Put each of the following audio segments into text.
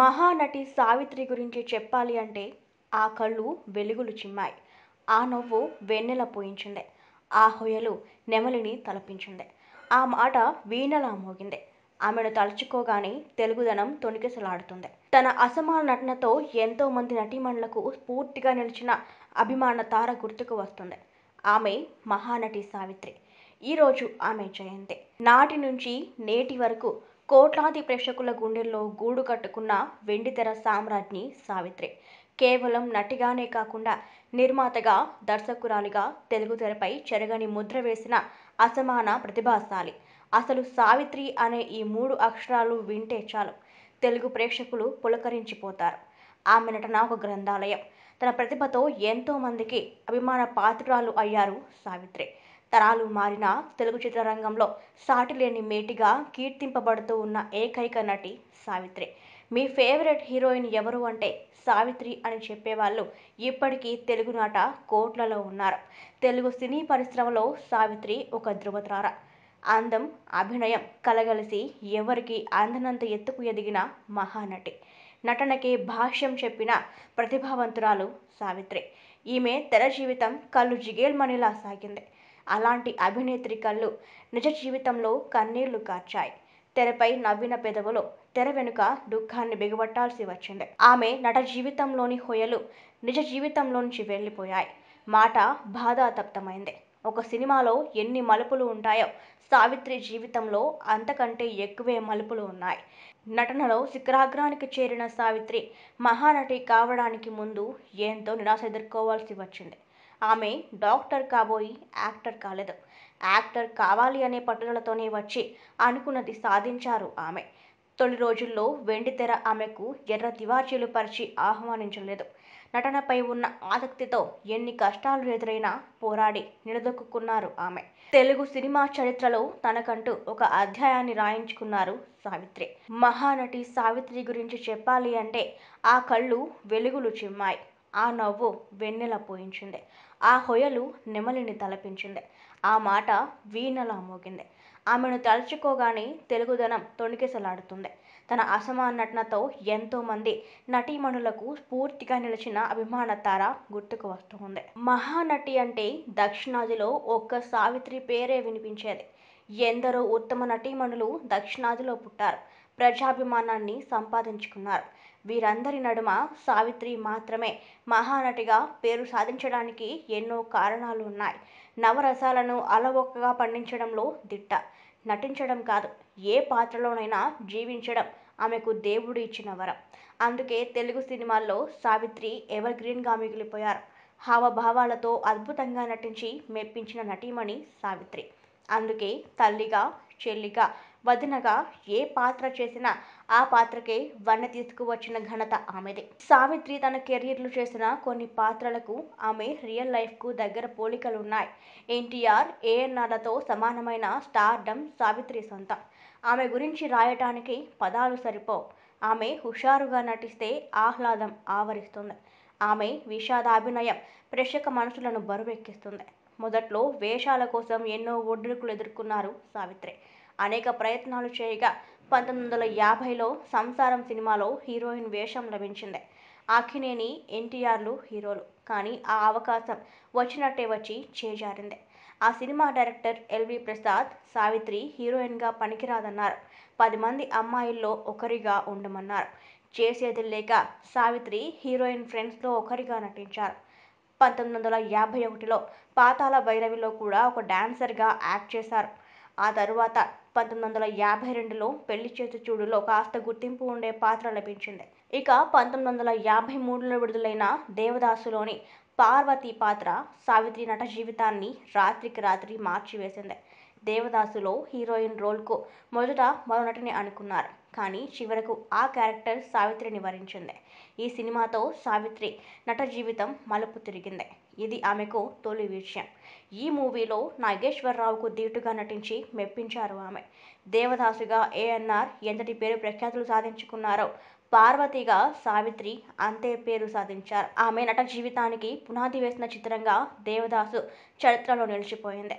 మహానటి సావిత్రి గురించి చెప్పాలి అంటే ఆ కళ్ళు వెలుగులు చిమ్మాయి ఆ నవ్వు వెన్నెల పోయించిందే ఆ హొయలు నెమలిని తలపించిందే ఆ మాట వీణలా మోగింది ఆమెను తలుచుకోగానే తెలుగుదనం తొణికిసలాడుతుంది తన అసమాన నటనతో ఎంతో మంది నటీమణులకు స్ఫూర్తిగా నిలిచిన అభిమాన తార గుర్తుకు వస్తుంది ఆమె మహానటి సావిత్రి ఈరోజు ఆమె జయంతి నాటి నుంచి నేటి వరకు కోట్లాది ప్రేక్షకుల గుండెల్లో గూడు కట్టుకున్న వెండితెర సామ్రాజ్ఞి సావిత్రి కేవలం నటిగానే కాకుండా నిర్మాతగా దర్శకురాలిగా తెలుగు తెరపై చెరగని ముద్ర వేసిన అసమాన ప్రతిభాశాలి అసలు సావిత్రి అనే ఈ మూడు అక్షరాలు వింటే చాలు తెలుగు ప్రేక్షకులు పులకరించిపోతారు ఆమె నటన ఒక గ్రంథాలయం తన ప్రతిభతో ఎంతో మందికి అభిమాన పాత్రురాలు అయ్యారు సావిత్రి తరాలు మారిన తెలుగు చిత్రరంగంలో సాటిలేని మేటిగా కీర్తింపబడుతూ ఉన్న ఏకైక నటి సావిత్రి మీ ఫేవరెట్ హీరోయిన్ ఎవరు అంటే సావిత్రి అని చెప్పేవాళ్ళు ఇప్పటికీ తెలుగు నాట కోట్లలో ఉన్నారు తెలుగు సినీ పరిశ్రమలో సావిత్రి ఒక ధృవతార అందం అభినయం కలగలిసి ఎవరికి అందనంత ఎత్తుకు ఎదిగిన మహానటి నటనకి భాష్యం చెప్పిన ప్రతిభావంతురాలు సావిత్రి ఈమె తెర జీవితం కళ్ళు జిగేల్మణిలా సాగింది అలాంటి అభినేత్రి కళ్ళు నిజ జీవితంలో కన్నీళ్లు కార్చాయి తెరపై నవ్విన పెదవులో తెర వెనుక దుఃఖాన్ని బిగబట్టాల్సి వచ్చింది ఆమె నట జీవితంలోని హొయలు నిజ జీవితంలోంచి వెళ్ళిపోయాయి మాట బాధాతప్తమైంది ఒక సినిమాలో ఎన్ని మలుపులు ఉంటాయో సావిత్రి జీవితంలో అంతకంటే ఎక్కువే మలుపులు ఉన్నాయి నటనలో శిఖరాగ్రానికి చేరిన సావిత్రి మహానటి కావడానికి ముందు ఎంతో నిరాశ ఎదుర్కోవాల్సి వచ్చింది ఆమె డాక్టర్ కాబోయి యాక్టర్ కాలేదు యాక్టర్ కావాలి అనే పట్టుదలతోనే వచ్చి అనుకున్నది సాధించారు ఆమె తొలి రోజుల్లో వెండితెర ఆమెకు ఎర్ర దివాచీలు పరిచి ఆహ్వానించలేదు నటనపై ఉన్న ఆసక్తితో ఎన్ని కష్టాలు ఎదురైనా పోరాడి నిలదొక్కున్నారు ఆమె తెలుగు సినిమా చరిత్రలో తనకంటూ ఒక అధ్యాయాన్ని రాయించుకున్నారు సావిత్రి మహానటి సావిత్రి గురించి చెప్పాలి అంటే ఆ కళ్ళు వెలుగులు చిమ్మాయి ఆ నవ్వు వెన్నెల పోయించింది ఆ హొయలు నెమలిని తలపించింది ఆ మాట వీణలా మోగింది ఆమెను తలుచుకోగానే తెలుగుదనం తొణికిసలాడుతుంది తన అసమాన నటనతో ఎంతోమంది నటీమణులకు స్ఫూర్తిగా నిలిచిన అభిమాన తార గుర్తుకు వస్తూ ఉంది మహానటి అంటే దక్షిణాదిలో ఒక్క సావిత్రి పేరే వినిపించేది ఎందరో ఉత్తమ నటీమణులు దక్షిణాదిలో పుట్టారు ప్రజాభిమానాన్ని సంపాదించుకున్నారు వీరందరి నడుమ సావిత్రి మాత్రమే మహానటిగా పేరు సాధించడానికి ఎన్నో కారణాలు ఉన్నాయి నవరసాలను అలవొక్కగా పండించడంలో దిట్ట నటించడం కాదు ఏ పాత్రలోనైనా జీవించడం ఆమెకు దేవుడు ఇచ్చిన వరం అందుకే తెలుగు సినిమాల్లో సావిత్రి ఎవర్ గ్రీన్గా మిగిలిపోయారు హావభావాలతో అద్భుతంగా నటించి మెప్పించిన నటీమణి సావిత్రి అందుకే తల్లిగా చెల్లిగా వదినగా ఏ పాత్ర చేసినా ఆ పాత్రకే వన్నె తీసుకువచ్చిన ఘనత ఆమెదే సావిత్రి తన కెరీర్లు చేసిన కొన్ని పాత్రలకు ఆమె రియల్ లైఫ్కు దగ్గర పోలికలు ఉన్నాయి ఎన్టీఆర్ ఏఎన్ఆర్లతో సమానమైన స్టార్డమ్ సావిత్రి సొంతం ఆమె గురించి రాయటానికి పదాలు సరిపోవు ఆమె హుషారుగా నటిస్తే ఆహ్లాదం ఆవరిస్తుంది ఆమె విషాదాభినయం ప్రేక్షక మనసులను బరువెక్కిస్తుంది మొదట్లో వేషాల కోసం ఎన్నో ఒడ్డుకులు ఎదుర్కొన్నారు సావిత్రి అనేక ప్రయత్నాలు చేయగా పంతొమ్మిది వందల యాభైలో సంసారం సినిమాలో హీరోయిన్ వేషం లభించింది అఖినేని ఎన్టీఆర్లు హీరోలు కానీ ఆ అవకాశం వచ్చినట్టే వచ్చి చేజారింది ఆ సినిమా డైరెక్టర్ ఎల్వి ప్రసాద్ సావిత్రి హీరోయిన్గా పనికిరాదన్నారు పది మంది అమ్మాయిల్లో ఒకరిగా ఉండమన్నారు చేసేది లేక సావిత్రి హీరోయిన్ ఫ్రెండ్స్లో ఒకరిగా నటించారు పంతొమ్మిది వందల యాభై ఒకటిలో పాతాళ భైరవిలో కూడా ఒక డాన్సర్గా యాక్ట్ చేశారు ఆ తరువాత పంతొమ్మిది వందల యాభై రెండులో పెళ్లి చూడులో కాస్త గుర్తింపు ఉండే పాత్ర లభించింది ఇక పంతొమ్మిది వందల యాభై మూడులో విడుదలైన దేవదాసులోని పార్వతి పాత్ర సావిత్రి నట జీవితాన్ని రాత్రికి రాత్రి మార్చివేసింది దేవదాసులో హీరోయిన్ రోల్కు మొదట మరో నటిని అనుకున్నారు కానీ చివరకు ఆ క్యారెక్టర్ సావిత్రిని వరించింది ఈ సినిమాతో సావిత్రి నట జీవితం మలుపు తిరిగింది ఇది ఆమెకు తొలి విషయం ఈ మూవీలో నాగేశ్వరరావుకు ధీటుగా నటించి మెప్పించారు ఆమె దేవదాసుగా ఏఎన్ఆర్ ఎంతటి పేరు ప్రఖ్యాతులు సాధించుకున్నారో పార్వతిగా సావిత్రి అంతే పేరు సాధించారు ఆమె నట జీవితానికి పునాది వేసిన చిత్రంగా దేవదాసు చరిత్రలో నిలిచిపోయింది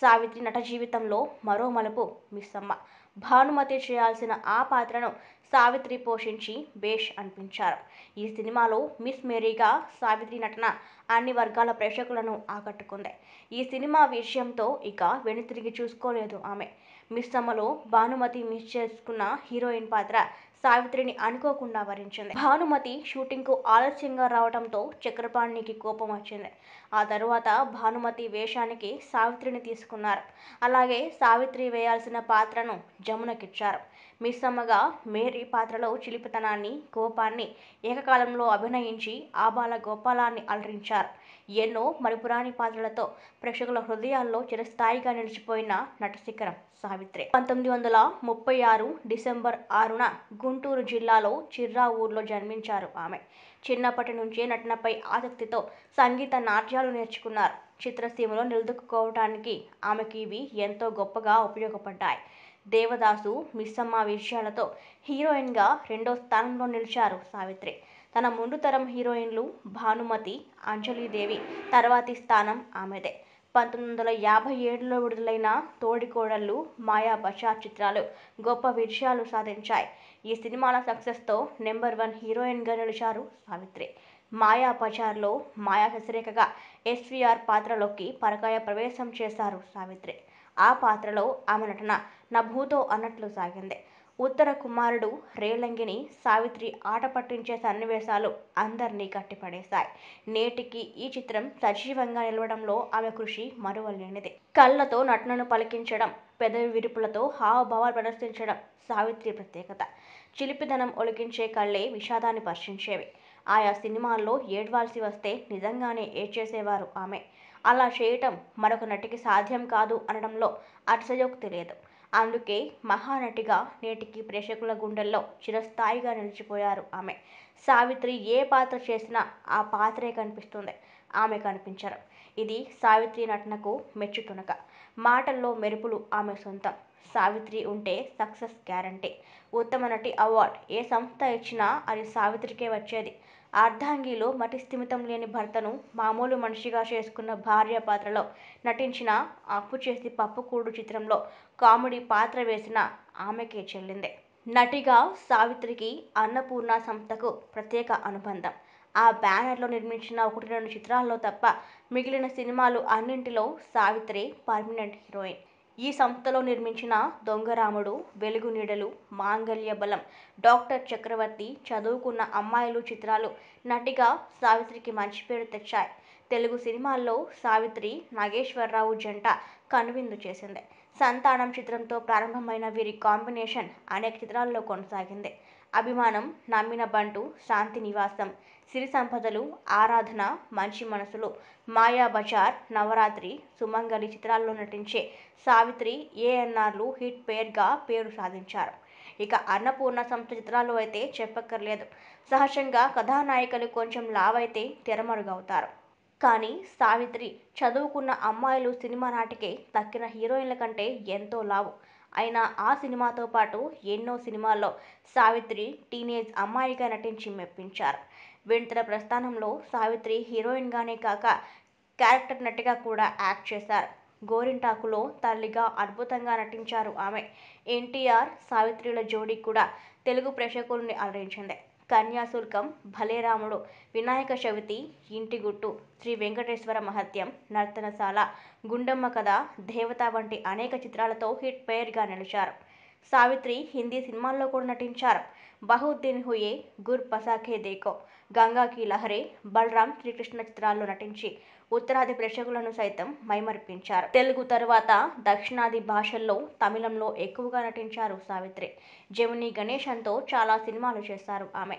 సావిత్రి నట జీవితంలో మరో మలుపు మిస్సమ్మ భానుమతి చేయాల్సిన ఆ పాత్రను సావిత్రి పోషించి బేష్ అనిపించారు ఈ సినిమాలో మిస్ మేరీగా సావిత్రి నటన అన్ని వర్గాల ప్రేక్షకులను ఆకట్టుకుంది ఈ సినిమా విషయంతో ఇక వెనుతిరిగి చూసుకోలేదు ఆమె మిస్ అమ్మలో భానుమతి మిస్ చేసుకున్న హీరోయిన్ పాత్ర సావిత్రిని అనుకోకుండా వరించింది భానుమతి షూటింగ్కు ఆలస్యంగా రావడంతో చక్రపాణికి కోపం వచ్చింది ఆ తరువాత భానుమతి వేషానికి సావిత్రిని తీసుకున్నారు అలాగే సావిత్రి వేయాల్సిన పాత్రను జమునకిచ్చారు మిస్సమ్మగా మేరీ పాత్రలో చిలిపితనాన్ని, కోపాన్ని ఏకకాలంలో అభినయించి ఆబాల గోపాలాన్ని అలరించారు. ఎన్నో మరిపురాణి పాత్రలతో ప్రేక్షకుల హృదయాల్లో చిరస్థాయిగా నిలిచిపోయిన నటశిఖరం సావిత్రి పంతొమ్మిది వందల ముప్పై ఆరు డిసెంబర్ ఆరున గుంటూరు జిల్లాలో చిర్రా ఊర్లో జన్మించారు ఆమె. చిన్నప్పటి నుంచే నటనపై ఆసక్తితో సంగీత నాట్యాలు నేర్చుకున్నారు. చిత్రసీమలో నిలదొక్కుకోవటానికి ఆమెకి ఇవి ఎంతో గొప్పగా ఉపయోగపడ్డాయి. దేవదాసు మిస్సమ్మ విషయాలతో హీరోయిన్గా రెండో స్థానంలో నిలిచారు సావిత్రి తన ముందు తరం హీరోయిన్లు భానుమతి అంజలిదేవి తర్వాతి స్థానం ఆమెదే పంతొమ్మిది వందల యాభై ఏడులో విడుదలైన తోడికోడళ్ళు మాయా బజార్ చిత్రాలు గొప్ప విజయాలు సాధించాయి ఈ సినిమాల సక్సెస్తో నెంబర్ వన్ హీరోయిన్గా నిలిచారు సావిత్రి మాయా బజార్లో మాయా వ్యతిరేకగా ఎస్వీఆర్ పాత్రలోకి పరకాయ ప్రవేశం చేశారు సావిత్రి ఆ పాత్రలో ఆమె నటన నభూతో అన్నట్లు సాగింది ఉత్తర కుమారుడు రేలంగిని సావిత్రి ఆట పట్టించే సన్నివేశాలు అందరినీ కట్టిపడేశాయి నేటికి ఈ చిత్రం సజీవంగా నిలవడంలో ఆమె కృషి మరువలేనిది కళ్ళతో నటనను పలికించడం పెదవి విరుపులతో హావభావాలు ప్రదర్శించడం సావిత్రి ప్రత్యేకత చిలిపిదనం ఒలికించే కళ్ళే విషాదాన్ని వర్షించేవి ఆయా సినిమాల్లో ఏడ్వాల్సి వస్తే నిజంగానే ఏడ్చేసేవారు ఆమె అలా చేయటం మరొక నటికి సాధ్యం కాదు అనడంలో అతిశయోక్తి లేదు అందుకే మహానటిగా నేటికి ప్రేక్షకుల గుండెల్లో చిరస్థాయిగా నిలిచిపోయారు ఆమె సావిత్రి ఏ పాత్ర చేసినా ఆ పాత్రే కనిపిస్తుంది ఆమె కనిపించరు ఇది సావిత్రి నటనకు మెచ్చు తునక మాటల్లో మెరుపులు ఆమె సొంతం సావిత్రి ఉంటే సక్సెస్ గ్యారంటీ ఉత్తమ నటి అవార్డ్ ఏ సంస్థ ఇచ్చినా అది సావిత్రికే వచ్చేది అర్ధాంగిలో మతి స్థిమితం లేని భర్తను మామూలు మనిషిగా చేసుకున్న భార్య పాత్రలో నటించిన అప్పు చేసి పప్పుకూడు చిత్రంలో కామెడీ పాత్ర వేసిన ఆమెకే చెల్లింది నటిగా సావిత్రికి అన్నపూర్ణ సంస్థకు ప్రత్యేక అనుబంధం ఆ బ్యానర్లో నిర్మించిన ఒకటి రెండు చిత్రాల్లో తప్ప మిగిలిన సినిమాలు అన్నింటిలో సావిత్రి పర్మనెంట్ హీరోయిన్ ఈ సంస్థలో నిర్మించిన దొంగరాముడు వెలుగు నీడలు మాంగళ్య బలం డాక్టర్ చక్రవర్తి చదువుకున్న అమ్మాయిలు చిత్రాలు నటిగా సావిత్రికి మంచి పేరు తెచ్చాయి తెలుగు సినిమాల్లో సావిత్రి నాగేశ్వరరావు జంట కనువిందు చేసింది సంతానం చిత్రంతో ప్రారంభమైన వీరి కాంబినేషన్ అనేక చిత్రాల్లో కొనసాగింది అభిమానం నమ్మిన బంటు శాంతి నివాసం సిరి సంపదలు ఆరాధన మంచి మనసులో మాయా బజార్ నవరాత్రి సుమంగళి చిత్రాల్లో నటించే సావిత్రి ఏఎన్ఆర్లు హిట్ పేర్గా పేరు సాధించారు ఇక అన్నపూర్ణ సంస్థ చిత్రాలు అయితే చెప్పక్కర్లేదు సహజంగా కథానాయకులు కొంచెం లావైతే తెరమరుగవుతారు కానీ సావిత్రి చదువుకున్న అమ్మాయిలు సినిమా నాటికే తక్కిన హీరోయిన్ల కంటే ఎంతో లావు అయినా ఆ సినిమాతో పాటు ఎన్నో సినిమాల్లో సావిత్రి టీనేజ్ అమ్మాయిగా నటించి మెప్పించారు వింతల ప్రస్థానంలో సావిత్రి హీరోయిన్గానే కాక క్యారెక్టర్ నటిగా కూడా యాక్ట్ చేశారు గోరింటాకులో తల్లిగా అద్భుతంగా నటించారు ఆమె ఎన్టీఆర్ సావిత్రిల జోడీ కూడా తెలుగు ప్రేక్షకుల్ని అలరించింది కన్యాశుల్కం భలేరాముడు వినాయక చవితి ఇంటిగుట్టు శ్రీ వెంకటేశ్వర మహత్యం నర్తనశాల గుండమ్మ కథ దేవత వంటి అనేక చిత్రాలతో హిట్ పేర్గా నిలిచారు సావిత్రి హిందీ సినిమాల్లో కూడా నటించారు బహుద్దీన్ హుయే గుర్ పసాఖే దేకో గంగాకి లహరే బలరాం శ్రీకృష్ణ చిత్రాల్లో నటించి ఉత్తరాది ప్రేక్షకులను సైతం మైమర్పించారు తెలుగు తర్వాత దక్షిణాది భాషల్లో తమిళంలో ఎక్కువగా నటించారు సావిత్రి గణేష్ గణేశన్తో చాలా సినిమాలు చేశారు ఆమె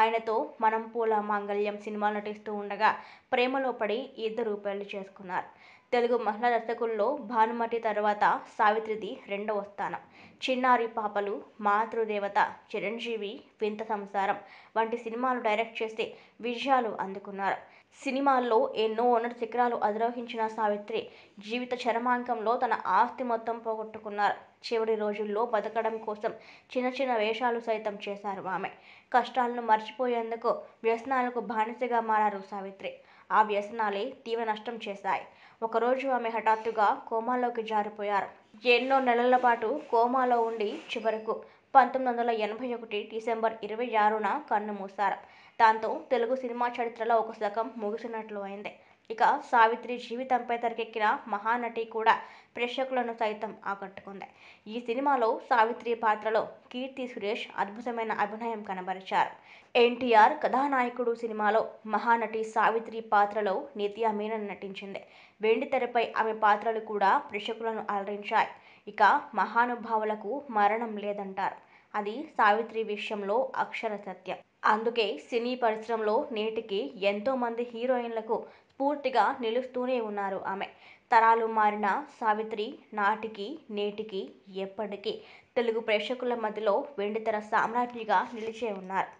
ఆయనతో మనం పూల మాంగళ్యం సినిమాలు నటిస్తూ ఉండగా ప్రేమలో పడి ఇద్దరు పెళ్లి చేసుకున్నారు తెలుగు మహిళా దర్శకుల్లో భానుమతి తర్వాత సావిత్రిది రెండవ స్థానం చిన్నారి పాపలు మాతృదేవత చిరంజీవి వింత సంసారం వంటి సినిమాలు డైరెక్ట్ చేసి విజయాలు అందుకున్నారు సినిమాల్లో ఎన్నో ఉన్నత శిఖరాలు అధిరోహించిన సావిత్రి జీవిత చరమాంకంలో తన ఆస్తి మొత్తం పోగొట్టుకున్నారు చివరి రోజుల్లో బతకడం కోసం చిన్న చిన్న వేషాలు సైతం చేశారు ఆమె కష్టాలను మర్చిపోయేందుకు వ్యసనాలకు బానిసగా మారారు సావిత్రి ఆ వ్యసనాలే తీవ్ర నష్టం చేశాయి ఒకరోజు ఆమె హఠాత్తుగా కోమాలోకి జారిపోయారు. ఎన్నో నెలల పాటు కోమాలో ఉండి చివరకు పంతొమ్మిది వందల ఎనభై ఒకటి డిసెంబర్ ఇరవై ఆరున కన్ను కన్నుమూశారు. దాంతో తెలుగు సినిమా చరిత్రలో ఒక శకం ముగిసినట్లు అయింది. ఇక సావిత్రి జీవితంపై తెరకెక్కిన మహానటి కూడా ప్రేక్షకులను సైతం ఆకట్టుకుంది ఈ సినిమాలో సావిత్రి పాత్రలో కీర్తి సురేష్ అద్భుతమైన అభినయం కనబరిచారు ఎన్టీఆర్ కథానాయకుడు సినిమాలో మహానటి సావిత్రి పాత్రలో నిత్య మీనన్ నటించింది వెండితెరపై ఆమె పాత్రలు కూడా ప్రేక్షకులను అలరించాయి ఇక మహానుభావులకు మరణం లేదంటారు అది సావిత్రి విషయంలో అక్షర సత్యం అందుకే సినీ పరిశ్రమలో నేటికి ఎంతోమంది హీరోయిన్లకు స్ఫూర్తిగా నిలుస్తూనే ఉన్నారు ఆమె తరాలు మారిన సావిత్రి నాటికి నేటికి ఎప్పటికీ తెలుగు ప్రేక్షకుల మధ్యలో వెండితెర సామ్రాజ్ఞిగా నిలిచే ఉన్నారు